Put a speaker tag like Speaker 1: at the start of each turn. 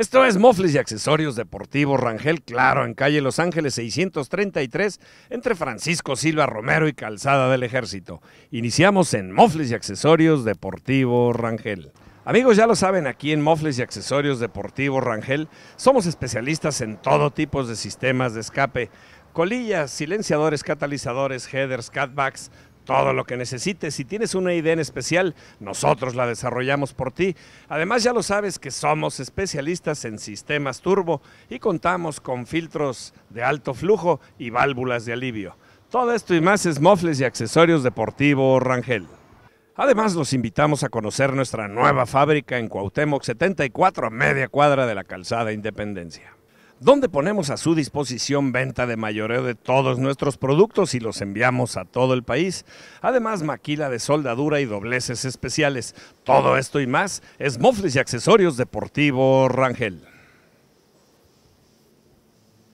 Speaker 1: Esto es Mofles y Accesorios Deportivos Rangel, claro, en calle Los Ángeles 633, entre Francisco Silva Romero y Calzada del Ejército. Iniciamos en Mofles y Accesorios Deportivos Rangel. Amigos, ya lo saben, aquí en Mofles y Accesorios Deportivos Rangel somos especialistas en todo tipo de sistemas de escape colillas, silenciadores, catalizadores, headers, catbacks, todo lo que necesites. Si tienes una idea en especial, nosotros la desarrollamos por ti. Además ya lo sabes que somos especialistas en sistemas turbo y contamos con filtros de alto flujo y válvulas de alivio. Todo esto y más es Mofles y Accesorios Deportivo Rangel. Además, los invitamos a conocer nuestra nueva fábrica en Cuauhtémoc 74, a media cuadra de la calzada Independencia donde ponemos a su disposición venta de mayoreo de todos nuestros productos y los enviamos a todo el país. Además, maquila de soldadura y dobleces especiales. Todo esto y más es Mofles y Accesorios Deportivo Rangel.